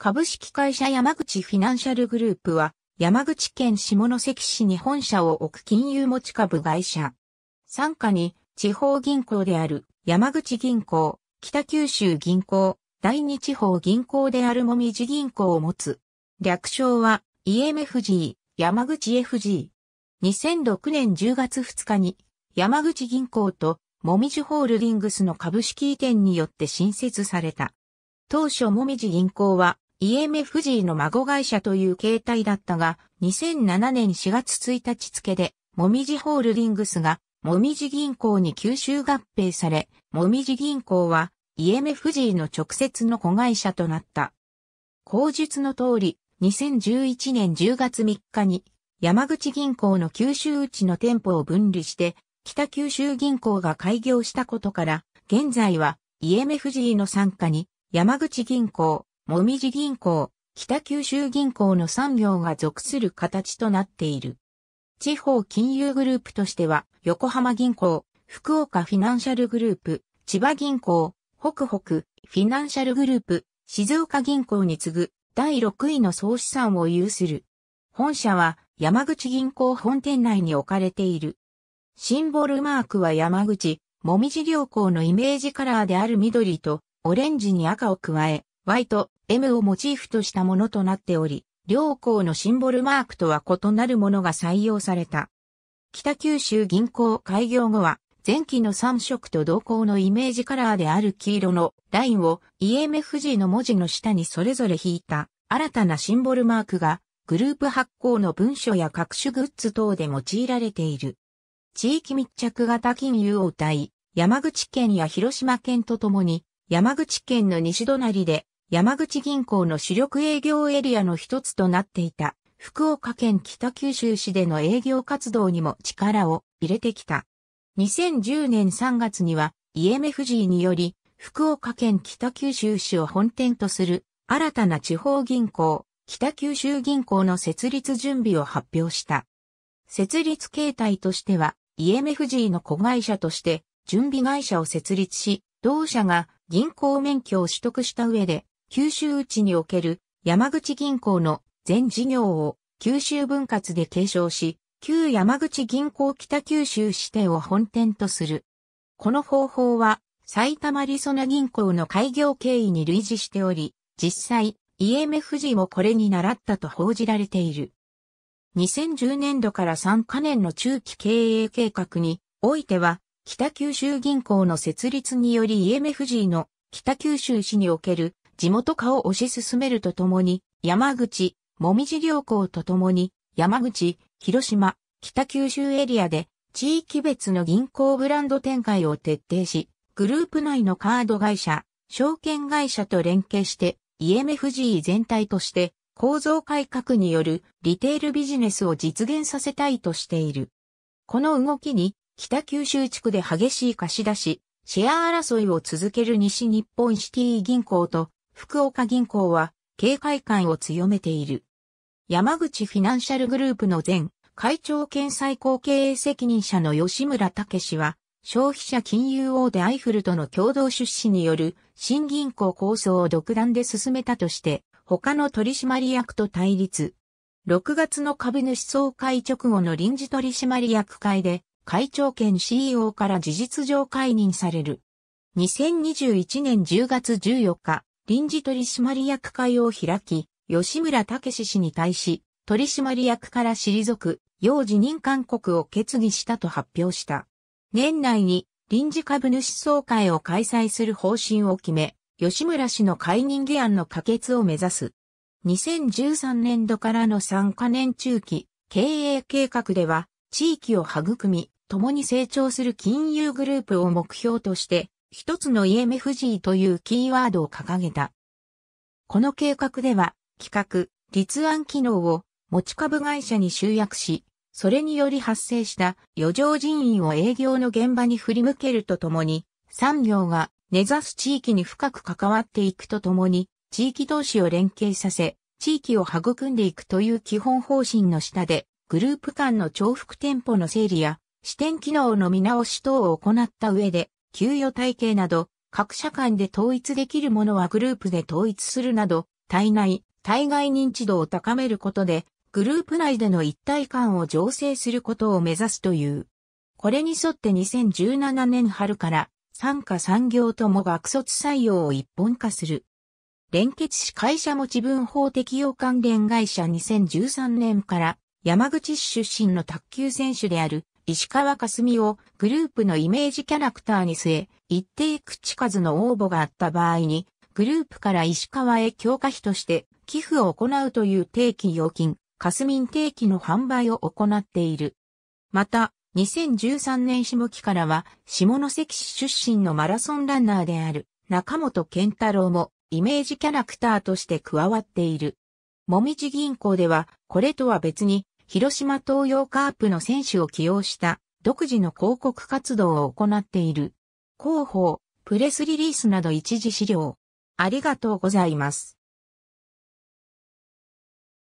株式会社山口フィナンシャルグループは、山口県下関市に本社を置く金融持ち株会社。傘下に、地方銀行である山口銀行、北九州銀行、第二地方銀行であるもみじ銀行を持つ。略称は EMFG、山口 FG。2006年10月2日に、山口銀行ともみじホールディングスの株式移転によって新設された。当初もみじ銀行はイエメフジーの孫会社という形態だったが、2007年4月1日付で、もみじホールディングスが、もみじ銀行に吸収合併され、もみじ銀行は、イエメフジーの直接の子会社となった。口述の通り、2011年10月3日に、山口銀行の九州内の店舗を分離して、北九州銀行が開業したことから、現在は、イエメフジーの傘下に、山口銀行、もみじ銀行、北九州銀行の産業が属する形となっている。地方金融グループとしては、横浜銀行、福岡フィナンシャルグループ、千葉銀行、北北、フィナンシャルグループ、静岡銀行に次ぐ第6位の総資産を有する。本社は山口銀行本店内に置かれている。シンボルマークは山口、もみじ良行のイメージカラーである緑とオレンジに赤を加え、ワイト、M をモチーフとしたものとなっており、両校のシンボルマークとは異なるものが採用された。北九州銀行開業後は、前期の3色と同行のイメージカラーである黄色のラインを EMFG の文字の下にそれぞれ引いた新たなシンボルマークがグループ発行の文書や各種グッズ等で用いられている。地域密着型金融を謳い、山口県や広島県とともに山口県の西隣で山口銀行の主力営業エリアの一つとなっていた、福岡県北九州市での営業活動にも力を入れてきた。2010年3月には、EMFG により、福岡県北九州市を本店とする、新たな地方銀行、北九州銀行の設立準備を発表した。設立形態としては、EMFG の子会社として準備会社を設立し、同社が銀行免許を取得した上で九州内における山口銀行の全事業を九州分割で継承し、旧山口銀行北九州支店を本店とする。この方法は埼玉リソナ銀行の開業経緯に類似しており、実際 EMF 時もこれに習ったと報じられている。2010年度から3カ年の中期経営計画においては、北九州銀行の設立により EMFG の北九州市における地元化を推し進めるとともに、山口、もみじ良港とともに、山口、広島、北九州エリアで、地域別の銀行ブランド展開を徹底し、グループ内のカード会社、証券会社と連携して、EMFG 全体として、構造改革によるリテールビジネスを実現させたいとしている。この動きに、北九州地区で激しい貸し出し、シェア争いを続ける西日本シティ銀行と福岡銀行は警戒感を強めている。山口フィナンシャルグループの前会長兼最高経営責任者の吉村武氏は消費者金融王でアイフルとの共同出資による新銀行構想を独断で進めたとして他の取締役と対立。6月の株主総会直後の臨時取締役会で会長兼 CEO から事実上解任される。2021年10月14日、臨時取締役会を開き、吉村武氏に対し、取締役から退く、要辞任勧告を決議したと発表した。年内に臨時株主総会を開催する方針を決め、吉村氏の解任議案の可決を目指す。2013年度からの3カ年中期、経営計画では、地域を育み、共に成長する金融グループを目標として、一つの EMFG というキーワードを掲げた。この計画では、企画、立案機能を持ち株会社に集約し、それにより発生した余剰人員を営業の現場に振り向けるとともに、産業が根ざす地域に深く関わっていくとともに、地域同士を連携させ、地域を育んでいくという基本方針の下で、グループ間の重複店舗の整理や、支店機能の見直し等を行った上で、給与体系など、各社間で統一できるものはグループで統一するなど、体内、対外認知度を高めることで、グループ内での一体感を醸成することを目指すという。これに沿って2017年春から、産加産業とも学卒採用を一本化する。連結し会社持ち分法適用関連会社2013年から、山口市出身の卓球選手である石川佳純をグループのイメージキャラクターに据え、一定口数の応募があった場合に、グループから石川へ強化費として寄付を行うという定期預金、カスミン定期の販売を行っている。また、2013年下期からは、下関市出身のマラソンランナーである中本健太郎もイメージキャラクターとして加わっている。もみじ銀行では、これとは別に、広島東洋カープの選手を起用した独自の広告活動を行っている。広報、プレスリリースなど一時資料。ありがとうございます。